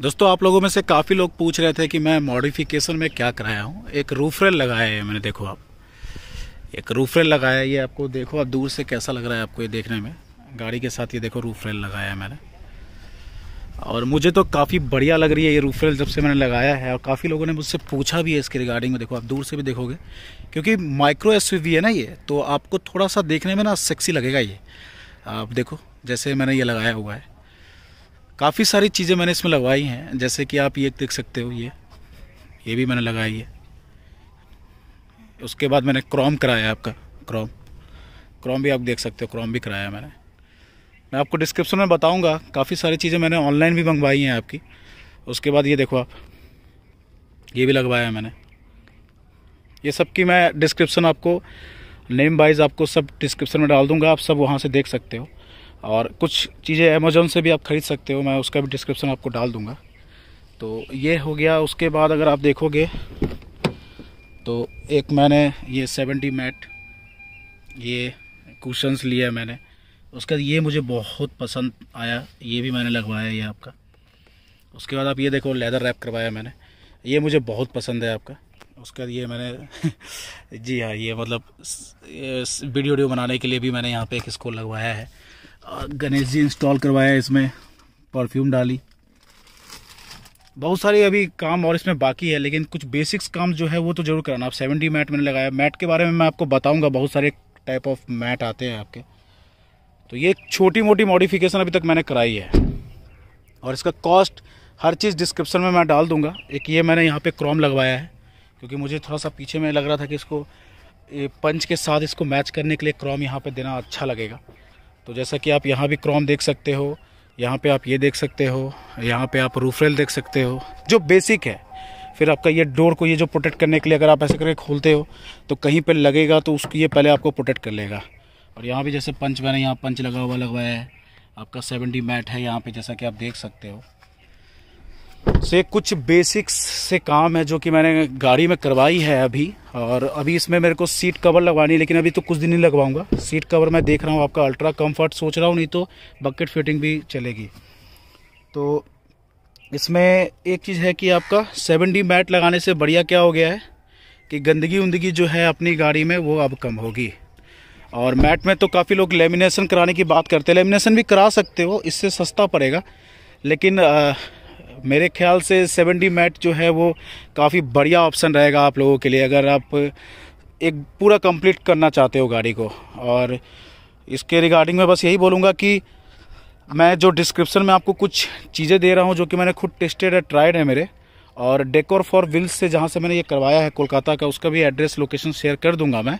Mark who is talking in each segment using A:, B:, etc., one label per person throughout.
A: दोस्तों आप लोगों में से काफ़ी लोग पूछ रहे थे कि मैं मॉडिफिकेशन में क्या कराया हूँ एक रूफ रेल लगाया है मैंने देखो आप एक रूफ रेल लगाया है ये आपको देखो आप दूर से कैसा लग रहा है आपको ये देखने में गाड़ी के साथ ये देखो रूफ रेल लगाया है मैंने और मुझे तो काफ़ी बढ़िया लग रही है ये रूफ रेल जब से मैंने लगाया है और काफ़ी लोगों ने मुझसे पूछा भी है इसके रिगार्डिंग में देखो आप दूर से भी देखोगे क्योंकि माइक्रो एस है ना ये तो आपको थोड़ा सा देखने में ना सेक्सी लगेगा ये आप देखो जैसे मैंने ये लगाया हुआ है काफ़ी सारी चीज़ें मैंने इसमें लगवाई हैं जैसे कि आप ये देख सकते हो ये ये भी मैंने लगाई है उसके बाद मैंने क्रॉम कराया आपका क्रॉम क्रॉम भी आप देख सकते हो क्रॉम भी कराया मैंने मैं आपको डिस्क्रिप्शन में बताऊंगा काफ़ी सारी चीज़ें मैंने ऑनलाइन भी मंगवाई हैं आपकी उसके बाद ये देखो आप ये भी लगवाया है मैंने ये सब की मैं डिस्क्रिप्शन आपको नेम वाइज आपको सब डिस्क्रिप्शन में डाल दूंगा आप सब वहाँ से देख सकते हो और कुछ चीज़ें अमेजोन से भी आप ख़रीद सकते हो मैं उसका भी डिस्क्रिप्शन आपको डाल दूँगा तो ये हो गया उसके बाद अगर आप देखोगे तो एक मैंने ये सेवेंटी मैट ये कुशंस लिया मैंने उसका ये मुझे बहुत पसंद आया ये भी मैंने लगवाया ये आपका उसके बाद आप ये देखो लेदर रैप करवाया मैंने ये मुझे बहुत पसंद है आपका उसके बाद ये मैंने जी हाँ ये मतलब वीडियो वीडियो बनाने के लिए भी मैंने यहाँ पे एक इसको लगवाया है गणेश जी इंस्टॉल करवाया इसमें परफ्यूम डाली बहुत सारे अभी काम और इसमें बाकी है लेकिन कुछ बेसिक्स काम जो है वो तो जरूर कराना आप सेवन डी मैट मैंने लगाया मैट के बारे में मैं आपको बताऊंगा बहुत सारे टाइप ऑफ मैट आते हैं आपके तो ये छोटी मोटी मॉडिफिकेशन अभी तक मैंने कराई है और इसका कॉस्ट हर चीज़ डिस्क्रिप्शन में मैं डाल दूंगा एक ये मैंने यहाँ पे क्रोम लगवाया है क्योंकि मुझे थोड़ा सा पीछे में लग रहा था कि इसको पंच के साथ इसको मैच करने के लिए क्रॉम यहाँ पे देना अच्छा लगेगा तो जैसा कि आप यहाँ भी क्रॉम देख सकते हो यहाँ पे आप ये देख सकते हो यहाँ पे आप रूफरेल देख सकते हो जो बेसिक है फिर आपका ये डोर को ये जो प्रोटेक्ट करने के लिए अगर आप ऐसे करके खोलते हो तो कहीं पर लगेगा तो उसको ये पहले आपको प्रोटेक्ट कर लेगा और यहाँ भी जैसे पंच मैंने यहाँ पंच लगा हुआ लगवाया है आपका सेवेंटी मैट है यहाँ पर जैसा कि आप देख सकते हो सो कुछ बेसिक्स से काम है जो कि मैंने गाड़ी में करवाई है अभी और अभी इसमें मेरे को सीट कवर लगवानी है लेकिन अभी तो कुछ दिन ही लगवाऊंगा सीट कवर मैं देख रहा हूँ आपका अल्ट्रा कंफर्ट सोच रहा हूँ नहीं तो बकेट फिटिंग भी चलेगी तो इसमें एक चीज़ है कि आपका सेवन डी मैट लगाने से बढ़िया क्या हो गया है कि गंदगी उंदगी जो है अपनी गाड़ी में वो अब कम होगी और मैट में तो काफ़ी लोग लेमिनेशन कराने की बात करते हैं लेमिनेशन भी करा सकते हो इससे सस्ता पड़ेगा लेकिन आ, मेरे ख्याल से डी मैट जो है वो काफ़ी बढ़िया ऑप्शन रहेगा आप लोगों के लिए अगर आप एक पूरा कंप्लीट करना चाहते हो गाड़ी को और इसके रिगार्डिंग मैं बस यही बोलूँगा कि मैं जो डिस्क्रिप्शन में आपको कुछ चीज़ें दे रहा हूँ जो कि मैंने खुद टेस्टेड है ट्राइड है मेरे और डेकोर फॉर विल्स से जहाँ से मैंने ये करवाया है कोलकाता का उसका भी एड्रेस लोकेशन शेयर कर दूंगा मैं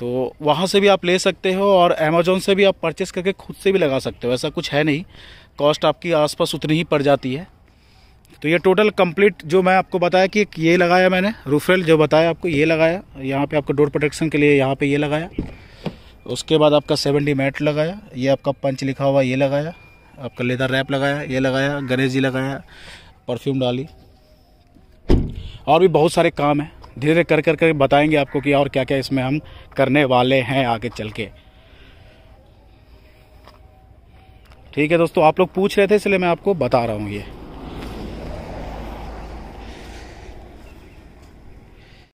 A: तो वहाँ से भी आप ले सकते हो और अमेजोन से भी आप परचेस करके खुद से भी लगा सकते हो ऐसा कुछ है नहीं कॉस्ट आपकी आसपास उतनी ही पड़ जाती है तो ये टोटल कंप्लीट जो मैं आपको बताया कि ये लगाया मैंने रूफरेल जो बताया आपको ये लगाया यहाँ पे आपका डोर प्रोटेक्शन के लिए यहाँ पे ये लगाया उसके बाद आपका डी मैट लगाया ये आपका पंच लिखा हुआ ये लगाया आपका लेदर रैप लगाया ये लगाया गणेश जी लगाया परफ्यूम डाली और भी बहुत सारे काम हैं धीरे धीरे कर कर कर बताएंगे आपको कि और क्या क्या इसमें हम करने वाले हैं आगे चल के ठीक है दोस्तों आप लोग पूछ रहे थे इसलिए मैं आपको बता रहा हूँ ये